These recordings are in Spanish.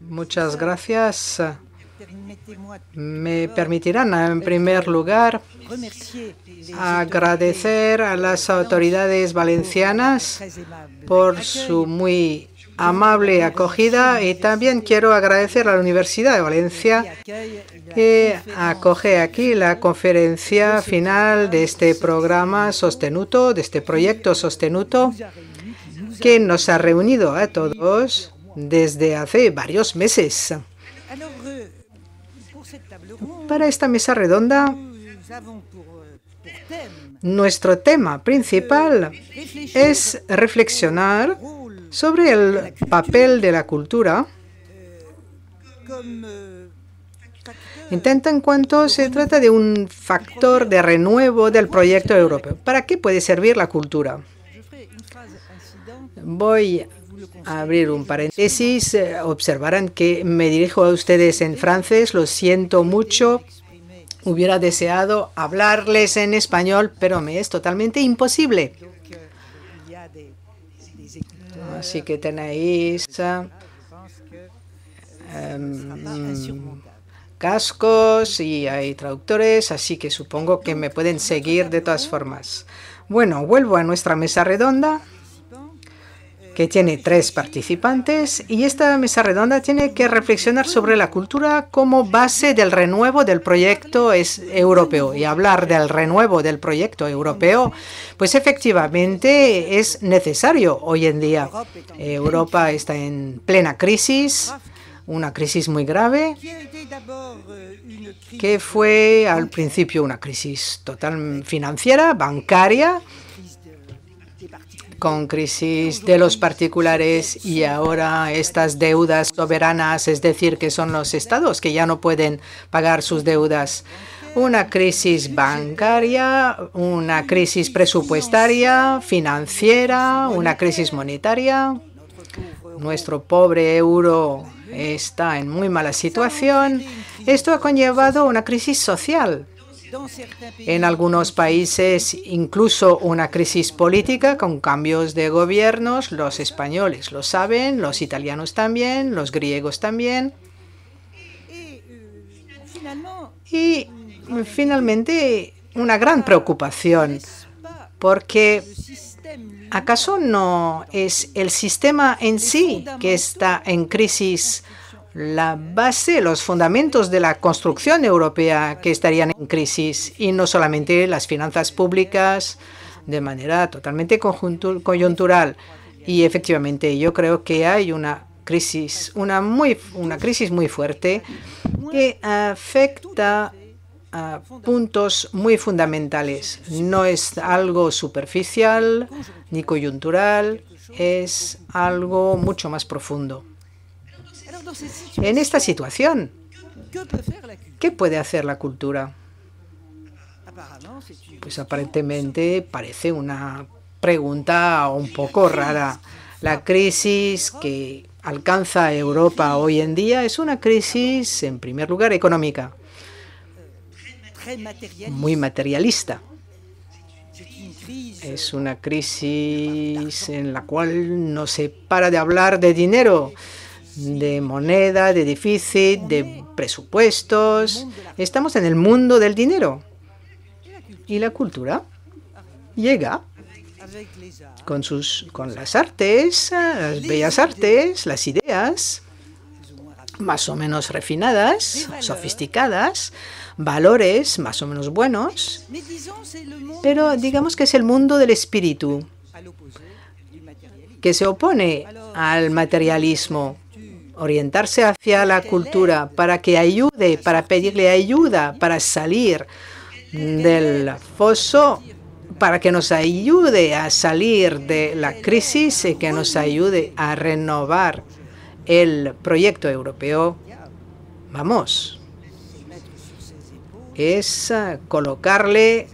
Muchas gracias. Me permitirán, en primer lugar, agradecer a las autoridades valencianas por su muy amable acogida y también quiero agradecer a la Universidad de Valencia que acoge aquí la conferencia final de este programa sostenuto, de este proyecto sostenuto, que nos ha reunido a todos desde hace varios meses. Para esta mesa redonda, nuestro tema principal es reflexionar sobre el papel de la cultura en en cuanto se trata de un factor de renuevo del proyecto europeo. ¿Para qué puede servir la cultura? Voy a abrir un paréntesis. Observarán que me dirijo a ustedes en francés. Lo siento mucho. Hubiera deseado hablarles en español, pero me es totalmente imposible. Así que tenéis em, cascos y hay traductores, así que supongo que me pueden seguir de todas formas. Bueno, vuelvo a nuestra mesa redonda que tiene tres participantes y esta mesa redonda tiene que reflexionar sobre la cultura como base del renuevo del proyecto europeo. Y hablar del renuevo del proyecto europeo, pues efectivamente es necesario hoy en día. Europa está en plena crisis, una crisis muy grave que fue al principio una crisis total financiera, bancaria, con crisis de los particulares y ahora estas deudas soberanas, es decir, que son los estados que ya no pueden pagar sus deudas. Una crisis bancaria, una crisis presupuestaria, financiera, una crisis monetaria. Nuestro pobre euro está en muy mala situación, esto ha conllevado una crisis social. En algunos países incluso una crisis política con cambios de gobiernos. Los españoles lo saben, los italianos también, los griegos también. Y mm, finalmente una gran preocupación porque ¿Acaso no es el sistema en sí que está en crisis? La base, los fundamentos de la construcción europea que estarían en crisis y no solamente las finanzas públicas de manera totalmente coyuntural. Y efectivamente yo creo que hay una crisis, una, muy, una crisis muy fuerte que afecta puntos muy fundamentales. No es algo superficial ni coyuntural, es algo mucho más profundo. En esta situación, ¿qué puede hacer la cultura? Pues aparentemente parece una pregunta un poco rara. La crisis que alcanza Europa hoy en día es una crisis, en primer lugar, económica muy materialista. Es una crisis en la cual no se para de hablar de dinero, de moneda, de déficit, de presupuestos. Estamos en el mundo del dinero. Y la cultura llega con, sus, con las artes, las bellas artes, las ideas, más o menos refinadas, sofisticadas, valores más o menos buenos, pero digamos que es el mundo del espíritu, que se opone al materialismo. Orientarse hacia la cultura para que ayude, para pedirle ayuda, para salir del foso para que nos ayude a salir de la crisis y que nos ayude a renovar el proyecto europeo. Vamos es eh, colocarle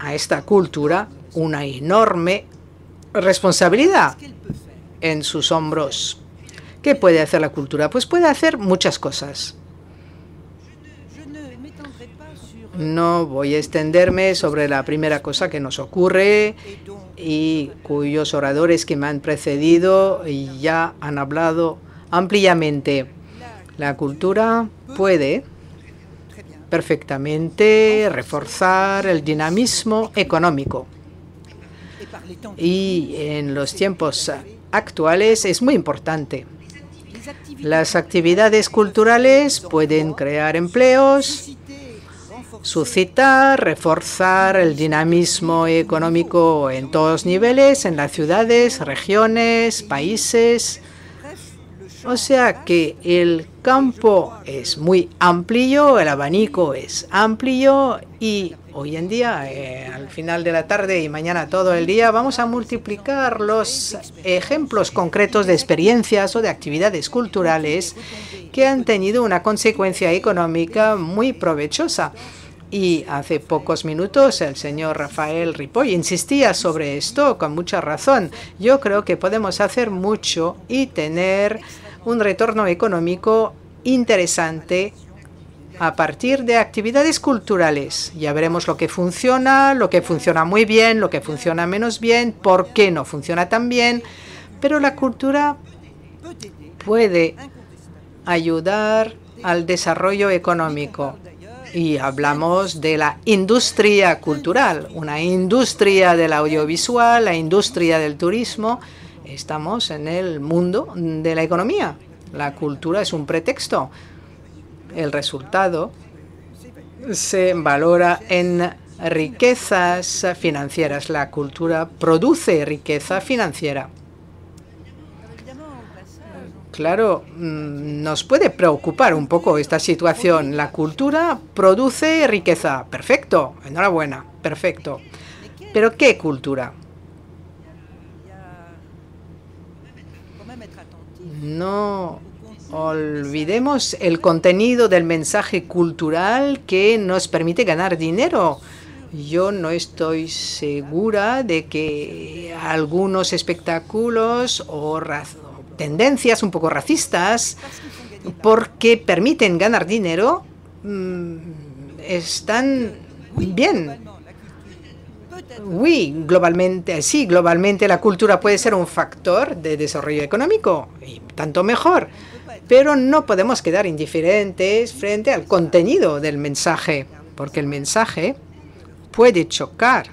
a esta cultura una enorme responsabilidad en sus hombros. ¿Qué puede hacer la cultura? Pues puede hacer muchas cosas. No voy a extenderme sobre la primera cosa que nos ocurre y cuyos oradores que me han precedido ya han hablado ampliamente. La cultura puede perfectamente reforzar el dinamismo económico. Y en los tiempos actuales es muy importante. Las actividades culturales pueden crear empleos, suscitar, reforzar el dinamismo económico en todos niveles, en las ciudades, regiones, países, o sea que el campo es muy amplio, el abanico es amplio y hoy en día, eh, al final de la tarde y mañana todo el día, vamos a multiplicar los ejemplos concretos de experiencias o de actividades culturales que han tenido una consecuencia económica muy provechosa. Y hace pocos minutos el señor Rafael Ripoll insistía sobre esto con mucha razón. Yo creo que podemos hacer mucho y tener un retorno económico interesante a partir de actividades culturales. Ya veremos lo que funciona, lo que funciona muy bien, lo que funciona menos bien, por qué no funciona tan bien. Pero la cultura puede ayudar al desarrollo económico. Y hablamos de la industria cultural, una industria del audiovisual, la industria del turismo, Estamos en el mundo de la economía. La cultura es un pretexto. El resultado se valora en riquezas financieras. La cultura produce riqueza financiera. Claro, mm, nos puede preocupar un poco esta situación. La cultura produce riqueza. Perfecto. Enhorabuena. Perfecto. Pero ¿qué cultura? no olvidemos el contenido del mensaje cultural que nos permite ganar dinero. Yo no estoy segura de que algunos espectáculos o tendencias un poco racistas, porque permiten ganar dinero, mm, están bien globalmente, sí, globalmente la cultura puede ser un factor de desarrollo económico, y tanto mejor, pero no podemos quedar indiferentes frente al contenido del mensaje, porque el mensaje puede chocar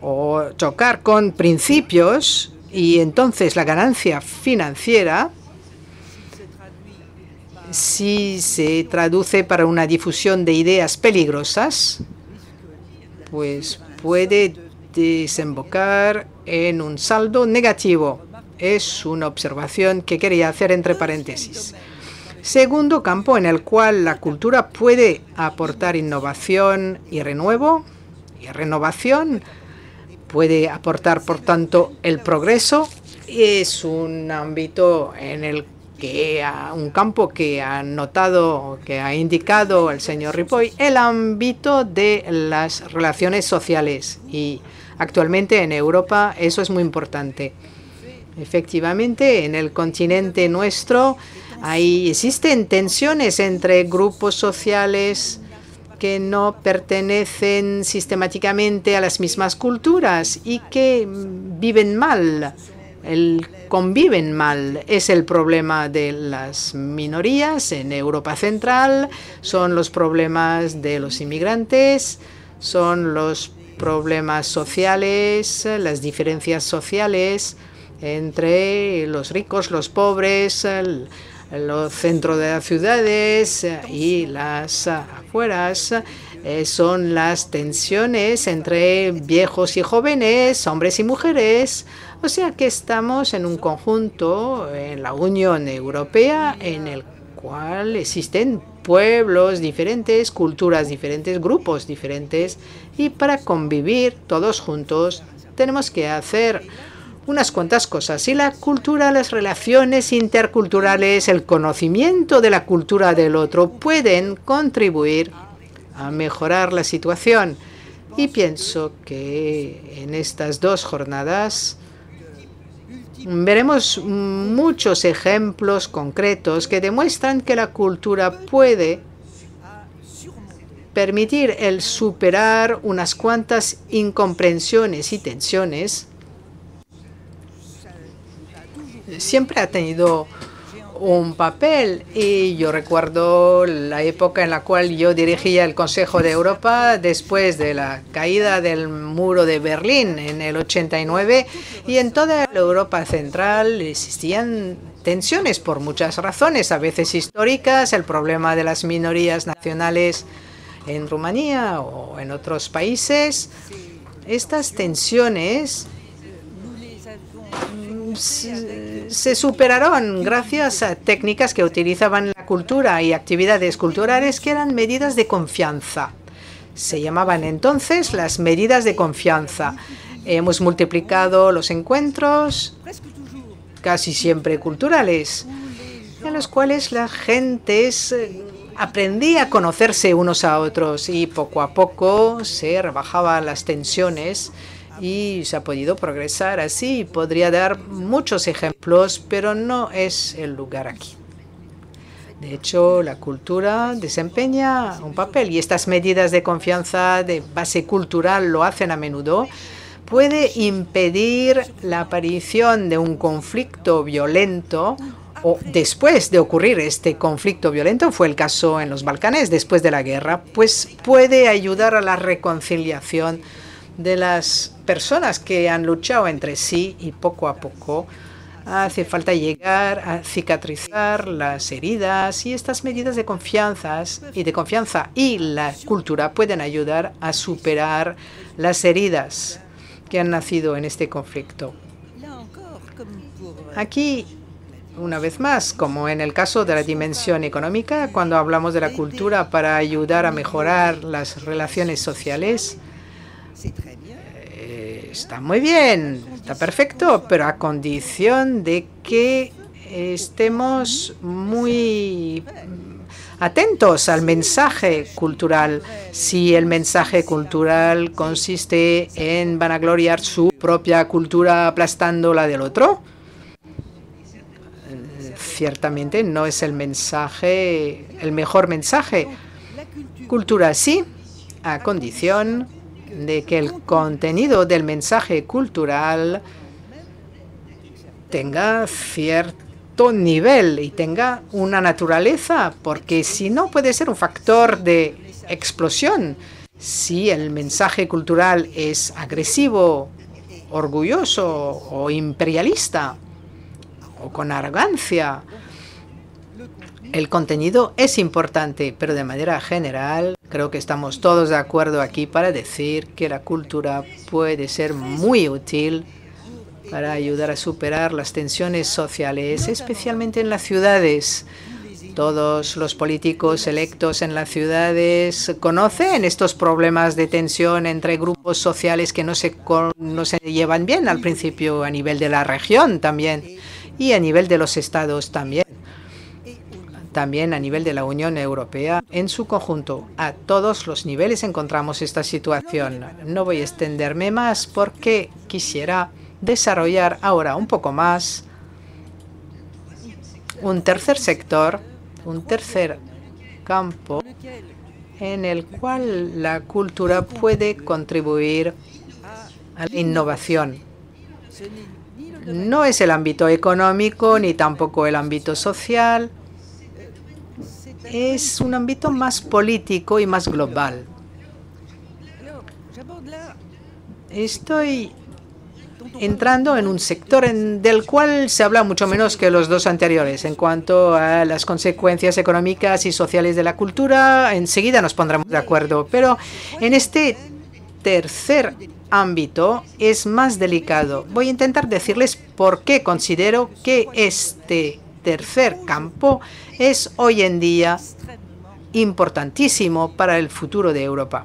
o chocar con principios y entonces la ganancia financiera si se traduce para una difusión de ideas peligrosas, pues puede desembocar en un saldo negativo. Es una observación que quería hacer entre paréntesis. Segundo campo en el cual la cultura puede aportar innovación y renuevo y renovación, puede aportar, por tanto, el progreso. Es un ámbito en el que a un campo que ha notado, que ha indicado el señor Ripoll, el ámbito de las relaciones sociales. Y actualmente en Europa eso es muy importante. Efectivamente, en el continente nuestro existen tensiones entre grupos sociales que no pertenecen sistemáticamente a las mismas culturas y que viven mal el conviven mal. Es el problema de las minorías en Europa Central, son los problemas de los inmigrantes, son los problemas sociales, las diferencias sociales entre los ricos, los pobres, el, los centros de las ciudades y las afueras. Eh, son las tensiones entre viejos y jóvenes, hombres y mujeres, o sea que estamos en un conjunto, en la Unión Europea, en el cual existen pueblos diferentes, culturas diferentes, grupos diferentes, y para convivir todos juntos tenemos que hacer unas cuantas cosas. Y la cultura, las relaciones interculturales, el conocimiento de la cultura del otro pueden contribuir a mejorar la situación. Y pienso que en estas dos jornadas Veremos muchos ejemplos concretos que demuestran que la cultura puede permitir el superar unas cuantas incomprensiones y tensiones. Siempre ha tenido un papel y yo recuerdo la época en la cual yo dirigía el Consejo de Europa después de la caída del muro de Berlín en el 89 y en toda la Europa central existían tensiones por muchas razones, a veces históricas, el problema de las minorías nacionales en Rumanía o en otros países. Estas tensiones se superaron gracias a técnicas que utilizaban la cultura y actividades culturales que eran medidas de confianza. Se llamaban entonces las medidas de confianza. Hemos multiplicado los encuentros, casi siempre culturales, en los cuales la gente eh, aprendía a conocerse unos a otros y poco a poco se rebajaban las tensiones y se ha podido progresar así. Podría dar muchos ejemplos, pero no es el lugar aquí. De hecho, la cultura desempeña un papel y estas medidas de confianza de base cultural lo hacen a menudo. Puede impedir la aparición de un conflicto violento o después de ocurrir este conflicto violento, fue el caso en los Balcanes después de la guerra, pues puede ayudar a la reconciliación de las personas que han luchado entre sí y poco a poco hace falta llegar a cicatrizar las heridas y estas medidas de confianza y de confianza y la cultura pueden ayudar a superar las heridas que han nacido en este conflicto. Aquí una vez más, como en el caso de la dimensión económica, cuando hablamos de la cultura para ayudar a mejorar las relaciones sociales, eh, está muy bien, está perfecto, pero a condición de que estemos muy atentos al mensaje cultural. Si el mensaje cultural consiste en vanagloriar su propia cultura aplastando la del otro, eh, ciertamente no es el mensaje, el mejor mensaje. Cultura sí, a condición de que el contenido del mensaje cultural tenga cierto nivel y tenga una naturaleza, porque si no puede ser un factor de explosión. Si el mensaje cultural es agresivo, orgulloso o imperialista o con arrogancia, el contenido es importante, pero de manera general Creo que estamos todos de acuerdo aquí para decir que la cultura puede ser muy útil para ayudar a superar las tensiones sociales, especialmente en las ciudades. Todos los políticos electos en las ciudades conocen estos problemas de tensión entre grupos sociales que no se, no se llevan bien al principio a nivel de la región también y a nivel de los estados también también a nivel de la Unión Europea. En su conjunto, a todos los niveles encontramos esta situación. No voy a extenderme más porque quisiera desarrollar ahora un poco más un tercer sector, un tercer campo en el cual la cultura puede contribuir a la innovación. No es el ámbito económico ni tampoco el ámbito social, es un ámbito más político y más global. Estoy entrando en un sector del cual se habla mucho menos que los dos anteriores. En cuanto a las consecuencias económicas y sociales de la cultura, enseguida nos pondremos de acuerdo. Pero en este tercer ámbito es más delicado. Voy a intentar decirles por qué considero que este tercer campo es hoy en día importantísimo para el futuro de Europa.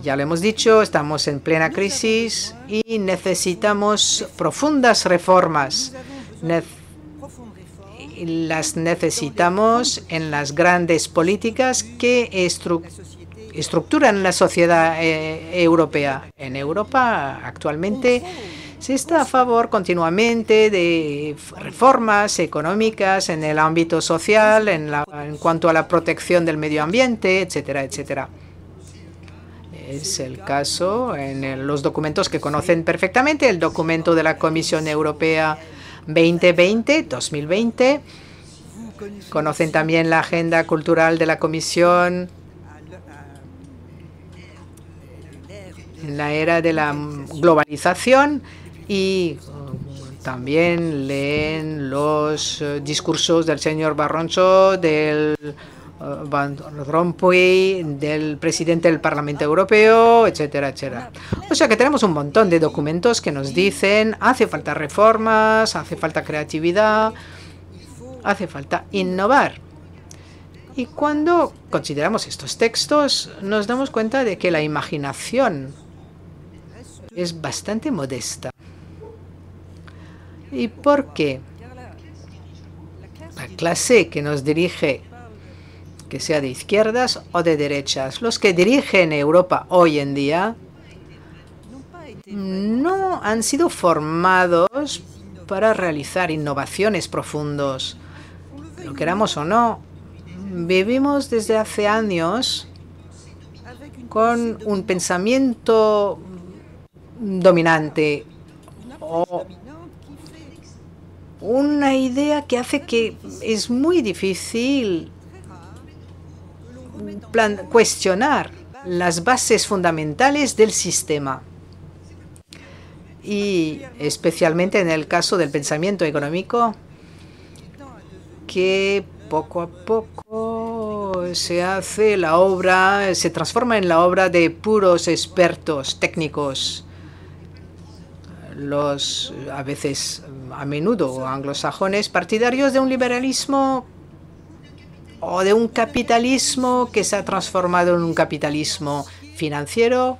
Ya lo hemos dicho, estamos en plena crisis y necesitamos profundas reformas. las necesitamos en las grandes políticas que estructuran la sociedad eh, europea. En Europa actualmente se está a favor continuamente de reformas económicas en el ámbito social, en, cuanto a la protección del medio ambiente, etcétera, etcétera. Es el caso en los documentos que conocen perfectamente, el documento de la Comisión Europea 2020, 2020. Conocen también la agenda cultural de la Comisión en la era de la globalización y también leen los eh, discursos del señor Barroncho, del eh, Van Rompuy, del presidente del Parlamento Europeo, etcétera, etcétera. O sea que tenemos un montón de documentos que nos dicen hace falta reformas, hace falta creatividad, hace falta innovar. Y cuando consideramos estos textos, nos damos cuenta de que la imaginación es bastante modesta. ¿Y por qué? La clase que nos dirige, que sea de izquierdas o de derechas, los que dirigen Europa hoy en día no han sido formados para realizar innovaciones profundos. Lo queramos o no, vivimos desde hace años con un pensamiento dominante o una idea que hace que es muy difícil cuestionar las bases fundamentales del sistema y especialmente en el caso del pensamiento económico que poco a poco se hace la obra, se transforma en la obra de puros expertos técnicos los a veces a menudo anglosajones partidarios de un liberalismo o de un capitalismo que se ha transformado en un capitalismo financiero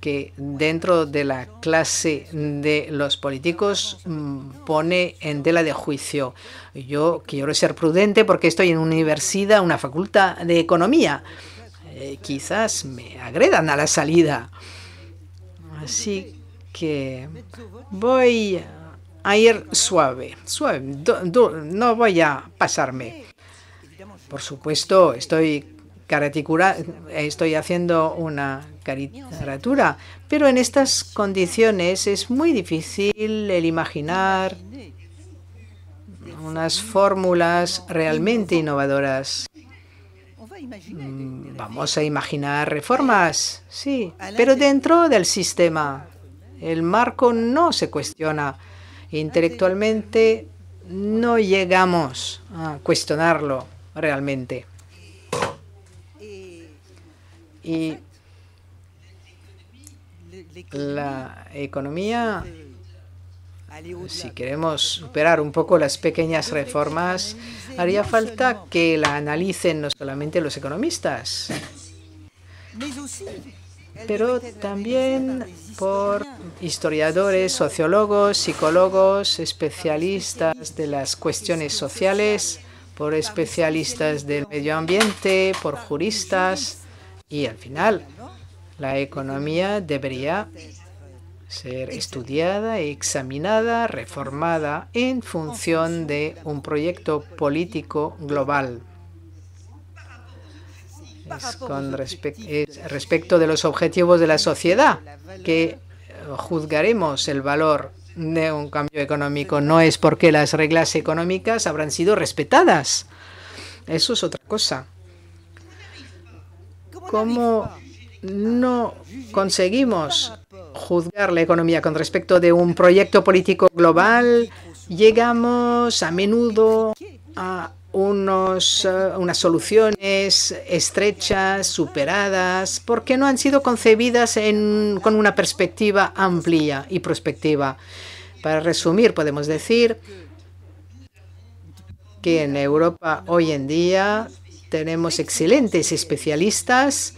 que dentro de la clase de los políticos mm, pone en tela de juicio. Yo quiero ser prudente porque estoy en una universidad, una facultad de economía. Eh, quizás me agredan a la salida. Así que voy a ir suave, suave, no voy a pasarme. Por supuesto, estoy, estoy haciendo una caricatura, pero en estas condiciones es muy difícil el imaginar unas fórmulas realmente innovadoras Mm, vamos a imaginar reformas, sí, pero dentro del sistema. El marco no se cuestiona. Intelectualmente no llegamos a cuestionarlo realmente. Y la economía si queremos superar un poco las pequeñas reformas, haría falta que la analicen no solamente los economistas, pero también por historiadores, sociólogos, psicólogos, especialistas de las cuestiones sociales, por especialistas del medio ambiente, por juristas y al final la economía debería ser este estudiada, examinada, reformada en función de un proyecto político global. con respecto de los objetivos de la sociedad que eh, juzgaremos el valor de un cambio económico. No es porque las reglas económicas habrán sido respetadas. Eso es otra cosa. ¿Cómo no conseguimos juzgar la economía con respecto de un proyecto político global, llegamos a menudo a unos, eh, unas soluciones estrechas, superadas, porque no han sido concebidas con una perspectiva amplia y prospectiva. Para resumir, podemos decir que en Europa hoy en día tenemos excelentes especialistas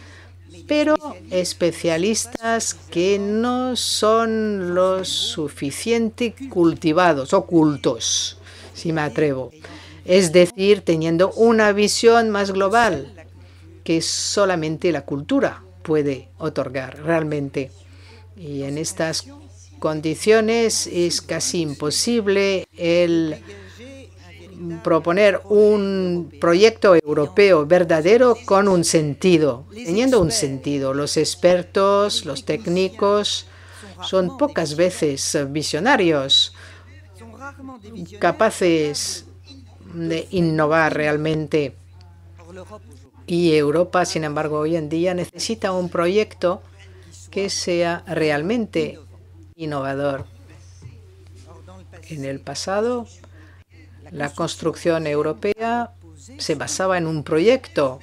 pero especialistas que no son lo suficiente cultivados ocultos, si me atrevo. Es decir, teniendo una visión más global que solamente la cultura puede otorgar realmente. Y en estas condiciones es casi imposible el proponer un proyecto europeo verdadero con un sentido, teniendo un sentido. Los expertos, los técnicos son pocas veces visionarios, capaces de innovar realmente. Y Europa, sin embargo, hoy en día necesita un proyecto que sea realmente innovador. En el pasado, la construcción europea se basaba en un proyecto,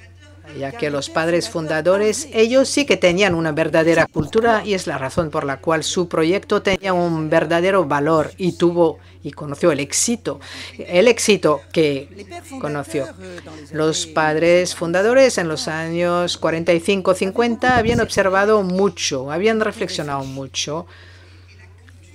ya que los padres fundadores, ellos sí que tenían una verdadera cultura y es la razón por la cual su proyecto tenía un verdadero valor y tuvo y conoció el éxito, el éxito que conoció. Los padres fundadores en los años 45-50 habían observado mucho, habían reflexionado mucho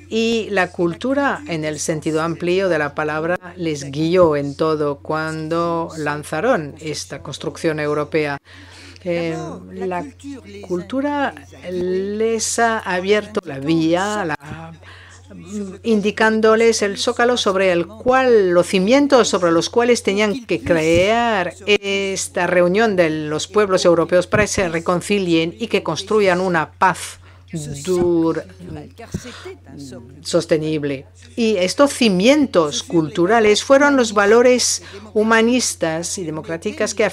y la cultura, en el sentido amplio de la palabra, les guió en todo cuando lanzaron esta construcción europea. Eh, la cultura les ha abierto la vía, indicándoles el zócalo sobre el cual, los cimientos sobre los cuales tenían que crear esta reunión de los pueblos europeos para que se reconcilien y que construyan una paz Mm, sostenible. Y estos cimientos culturales fueron los valores humanistas y democráticas que,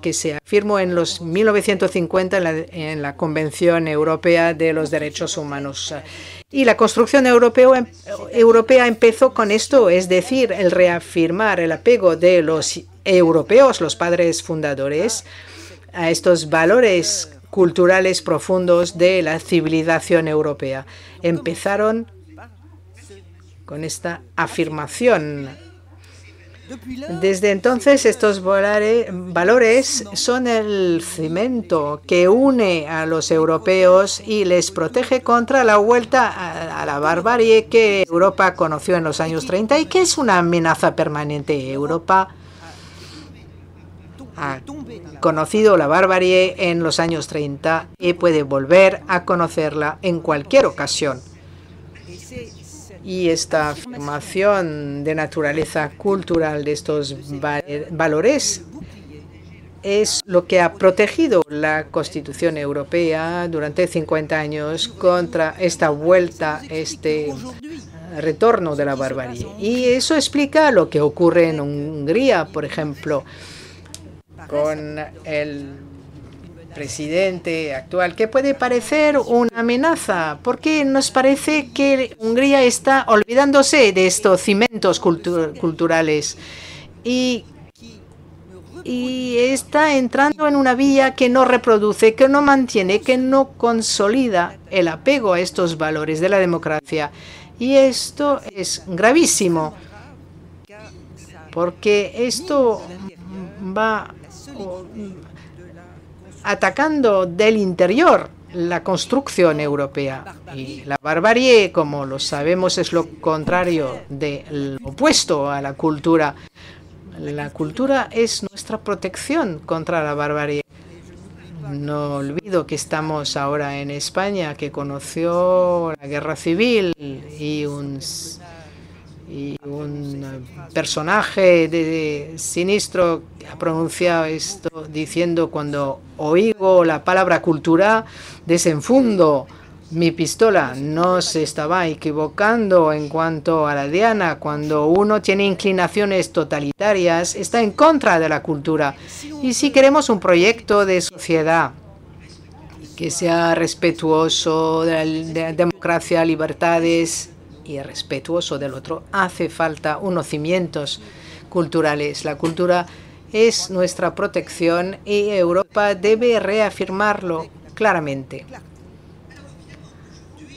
que se afirmó en los 1950 en la, Convención Europea de los Derechos Humanos. Y la construcción europeo, em, europea empezó con esto, es decir, el reafirmar el apego de los europeos, los padres fundadores, a estos valores culturales profundos de la civilización europea. Empezaron con esta afirmación. Desde entonces estos valores son el cemento que une a los europeos y les protege contra la vuelta a la barbarie que Europa conoció en los años 30 y que es una amenaza permanente. Europa ha conocido la barbarie en los años 30 y puede volver a conocerla en cualquier ocasión. Y esta afirmación de naturaleza cultural de estos valores es lo que ha protegido la Constitución Europea durante 50 años contra esta vuelta, este retorno de la barbarie. Y eso explica lo que ocurre en Hungría, por ejemplo con el presidente actual, que puede parecer una amenaza, porque nos parece que Hungría está olvidándose de estos cimientos culturales y, y está entrando en una vía que no reproduce, que no mantiene, que no consolida el apego a estos valores de la democracia. Y esto es gravísimo, porque esto va Mm, atacando del interior la construcción europea. Y la barbarie, como lo sabemos, es lo contrario del opuesto a la cultura. La cultura es nuestra protección contra la barbarie. No olvido que estamos ahora en España, que conoció la guerra civil y un y un eh, personaje de, sinistro ha pronunciado esto diciendo cuando oigo la palabra cultura desenfundo mi pistola no se estaba equivocando en cuanto a la diana. Cuando uno tiene inclinaciones totalitarias, está en contra de la cultura. Y si queremos un proyecto de sociedad que sea respetuoso de la democracia, libertades, y respetuoso del otro. Hace falta unos cimientos culturales. La cultura es nuestra protección y Europa debe reafirmarlo claramente.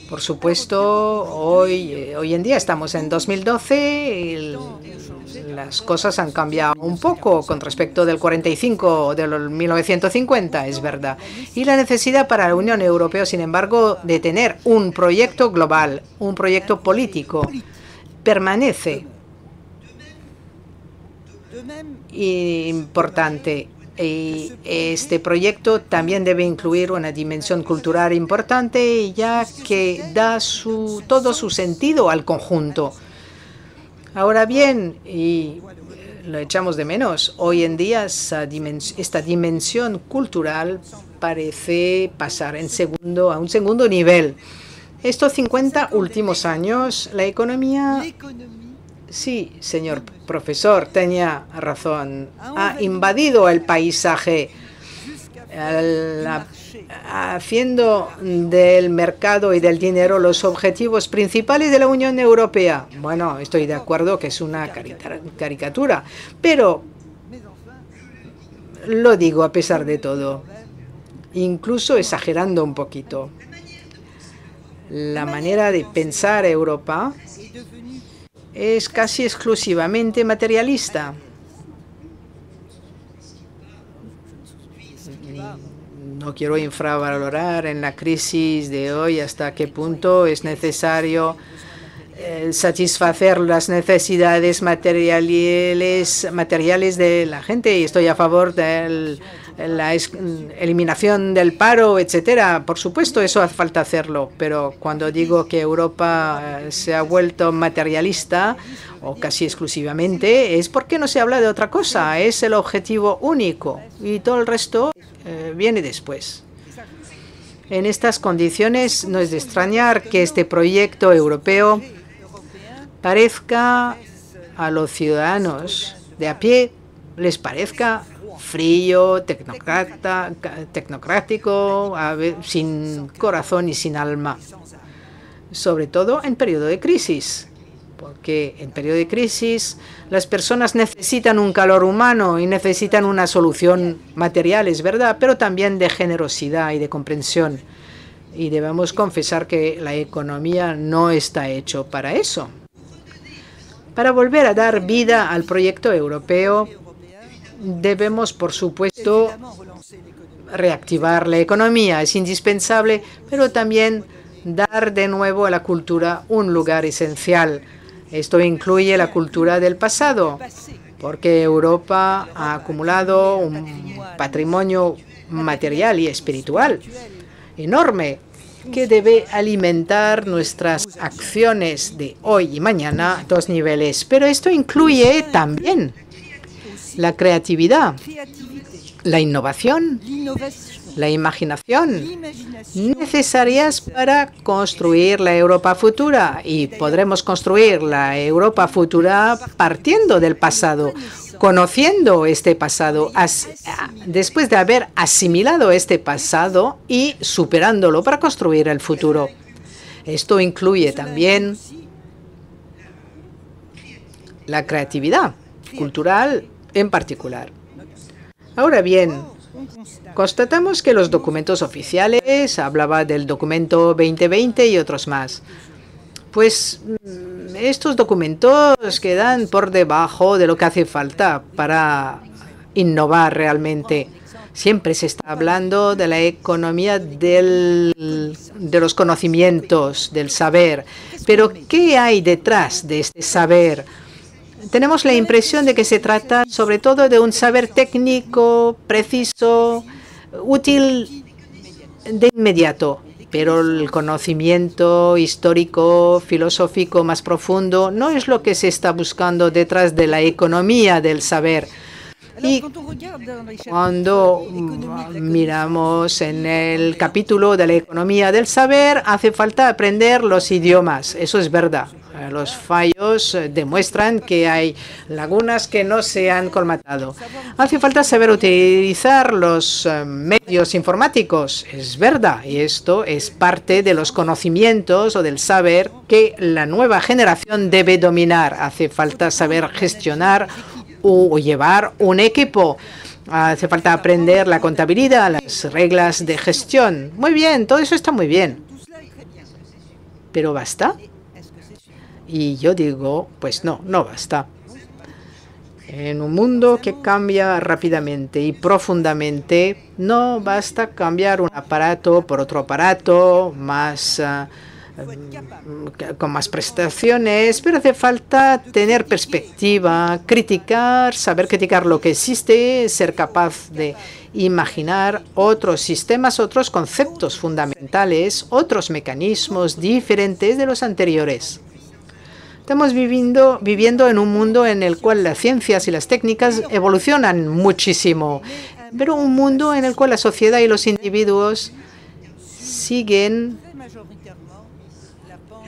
Por supuesto, hoy, eh, hoy en día estamos en 2012, y las cosas han cambiado un poco con respecto del 45 del 1950, es verdad. Y la necesidad para la Unión Europea, sin embargo, de tener un proyecto global, un proyecto político, permanece importante y este proyecto también debe incluir una dimensión cultural importante, ya que da su, todo su sentido al conjunto. Ahora bien, y eh, lo echamos de menos, hoy en día esta dimensión cultural parece pasar en segundo, a un segundo nivel. Estos 50 últimos años, la economía Sí, señor profesor, tenía razón. Ha invadido el paisaje haciendo del mercado y del dinero los objetivos principales de la Unión Europea. Bueno, estoy de acuerdo que es una caricatura, pero lo digo a pesar de todo, incluso exagerando un poquito. La manera de pensar Europa es casi exclusivamente materialista. No quiero infravalorar en la crisis de hoy hasta qué punto es necesario eh, satisfacer las necesidades materiales, materiales de la gente y estoy a favor del la eliminación del paro, etcétera. Por supuesto, eso hace falta hacerlo, pero cuando digo que Europa eh, se ha vuelto materialista o casi exclusivamente, es porque no se habla de otra cosa, es el objetivo único y todo el resto eh, viene después. En estas condiciones no es de extrañar que este proyecto europeo parezca a los ciudadanos de a pie, les parezca frío, tecnocrático, sin corazón y sin alma, sobre todo en periodo de crisis, porque en periodo de crisis las personas necesitan un calor humano y necesitan una solución material, es verdad, pero también de generosidad y de comprensión. Y debemos confesar que la economía no está hecho para eso. Para volver a dar vida al proyecto europeo, Debemos, por supuesto, reactivar la economía. Es indispensable, pero también dar de nuevo a la cultura un lugar esencial. Esto incluye la cultura del pasado, porque Europa ha acumulado un patrimonio material y espiritual enorme que debe alimentar nuestras acciones de hoy y mañana a dos niveles. Pero esto incluye también la creatividad, la innovación, la imaginación, necesarias para construir la Europa futura. Y podremos construir la Europa futura partiendo del pasado, conociendo este pasado, después de haber asimilado este pasado y superándolo para construir el futuro. Esto incluye también la creatividad cultural en particular. Ahora bien, constatamos que los documentos oficiales, hablaba del documento 2020 y otros más, pues mm, estos documentos quedan por debajo de lo que hace falta para innovar realmente. Siempre se está hablando de la economía de los conocimientos, del saber. Pero ¿qué hay detrás de este saber? Tenemos la impresión de que se trata sobre todo de un saber técnico, preciso, útil de inmediato, pero el conocimiento histórico, filosófico más profundo no es lo que se está buscando detrás de la economía del saber. Y cuando miramos en el capítulo de la economía del saber, hace falta aprender los idiomas, eso es verdad. Eh, los fallos eh, demuestran que hay lagunas que no se han colmatado. Hace falta saber utilizar los eh, medios informáticos, es verdad, y esto es parte de los conocimientos o del saber que la nueva generación debe dominar. Hace falta saber gestionar o llevar un equipo. Hace falta aprender la contabilidad, las reglas de gestión. Muy bien, todo eso está muy bien. Pero basta. Y yo digo, pues no, no basta. En un mundo que cambia rápidamente y profundamente, no basta cambiar un aparato por otro aparato más ah, mm, con más prestaciones, pero hace falta tener perspectiva, criticar, saber criticar lo que existe, ser capaz de imaginar otros sistemas, otros conceptos fundamentales, otros mecanismos diferentes de los anteriores. Estamos viviendo, viviendo en un mundo en el cual las ciencias y las técnicas evolucionan muchísimo, pero un mundo en el cual la sociedad y los individuos siguen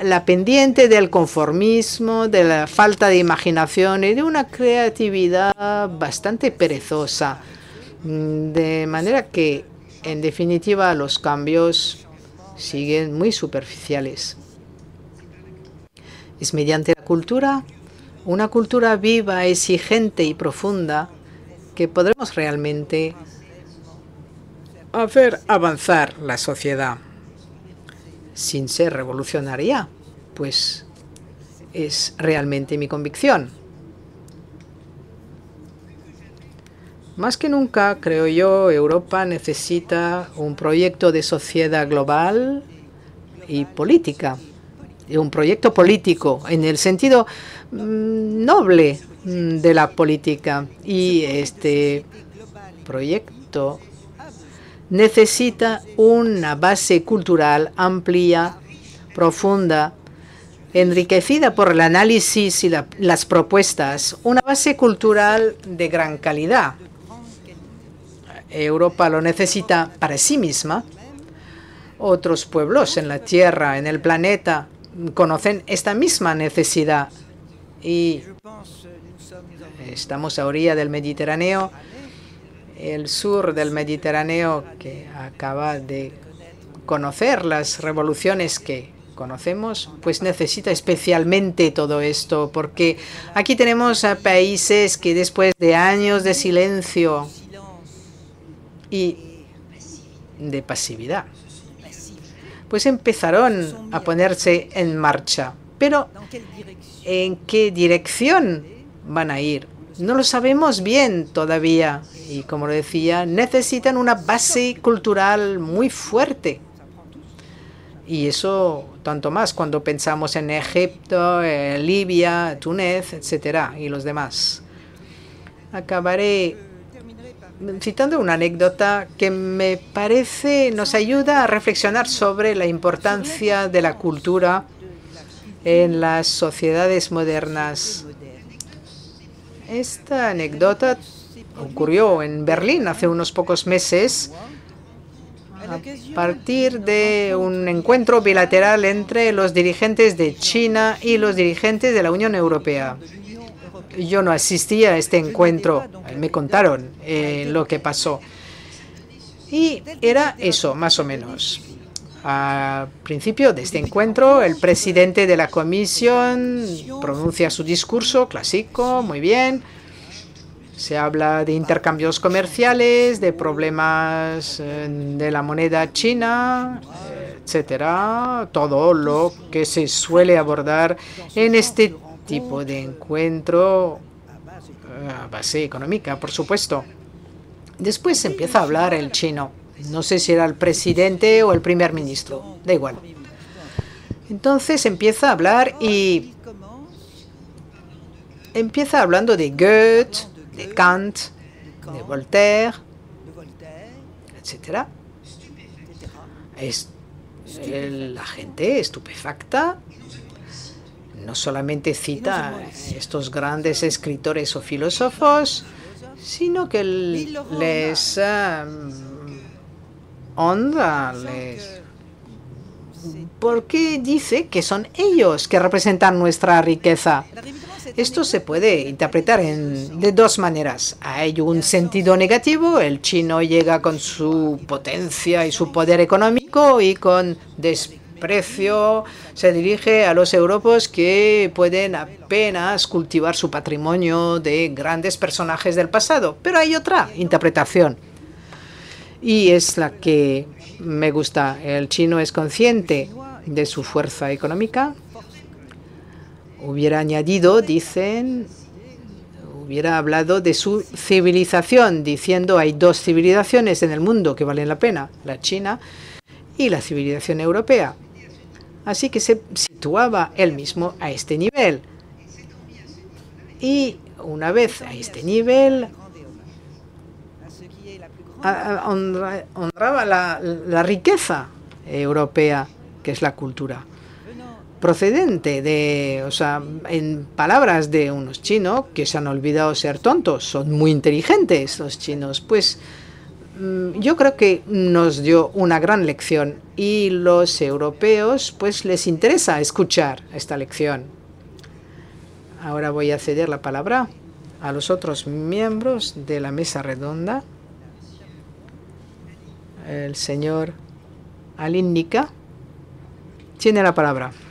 la pendiente del conformismo, de la falta de imaginación y de una creatividad bastante perezosa. De manera que, en definitiva, los cambios siguen muy superficiales. Es mediante la cultura, una cultura viva, exigente y profunda, que podremos realmente hacer avanzar la sociedad sin ser revolucionaria, pues es realmente mi convicción. Más que nunca, creo yo, Europa necesita un proyecto de sociedad global y política eh, un proyecto político en el sentido mm, noble mm, de la política. Y este proyecto necesita una base cultural amplia, profunda, enriquecida por el análisis y las propuestas, una base cultural de gran calidad. Europa lo necesita para sí misma, otros pueblos en la Tierra, en el planeta, conocen esta misma necesidad. Y estamos a orilla del Mediterráneo, el sur del Mediterráneo que acaba de conocer las revoluciones que conocemos, pues necesita especialmente todo esto, porque aquí tenemos a países que después de años de silencio y de pasividad pues empezaron a ponerse en marcha. Pero en qué dirección van a ir? No lo sabemos bien todavía. Y como lo decía, necesitan una base cultural muy fuerte. Y eso tanto más cuando pensamos en Egipto, Libia, Túnez, etcétera, y los demás. Acabaré citando una anécdota que me parece nos ayuda a reflexionar sobre la importancia de la cultura en las sociedades modernas. Esta anécdota ocurrió en Berlín hace unos pocos meses a partir de un encuentro bilateral entre los dirigentes de China y los dirigentes de la Unión Europea yo no asistí a este encuentro, me contaron eh, lo que pasó. Y era eso, más o menos. Al principio de este encuentro, el presidente de la comisión pronuncia su discurso clásico, muy bien. Se habla de intercambios comerciales, de problemas eh, de la moneda china, etcétera, todo lo que se suele abordar en este tipo de encuentro eh, a base económica, por supuesto. Después empieza a hablar el chino. No sé si era el presidente o el primer ministro, da igual. Entonces empieza a hablar y empieza hablando de Goethe, de Kant, de Voltaire, etc. Es, la gente estupefacta no solamente cita estos grandes escritores o filósofos, sino que les em, onda, les... ¿Por qué dice que son ellos que representan nuestra riqueza? Esto se puede interpretar en, de dos maneras. Hay un sentido negativo, el chino llega con su potencia y su poder económico y con precio se dirige a los europeos que pueden apenas cultivar su patrimonio de grandes personajes del pasado. Pero hay otra interpretación y es la que me gusta. El chino es consciente de su fuerza económica. Hubiera añadido, dicen, hubiera hablado de su civilización, diciendo hay dos civilizaciones en el mundo que valen la pena, la China y la civilización europea. Así que se situaba él mismo a este nivel. Y una vez a este nivel, honraba la, riqueza europea, que es la cultura procedente de, o sea, en palabras de unos chinos que se han olvidado ser tontos, son muy inteligentes los chinos, pues Mm, yo creo que nos dio una gran lección y los europeos pues les interesa escuchar esta lección. Ahora voy a ceder la palabra a los otros miembros de la mesa redonda. El señor Alin Nika tiene la palabra.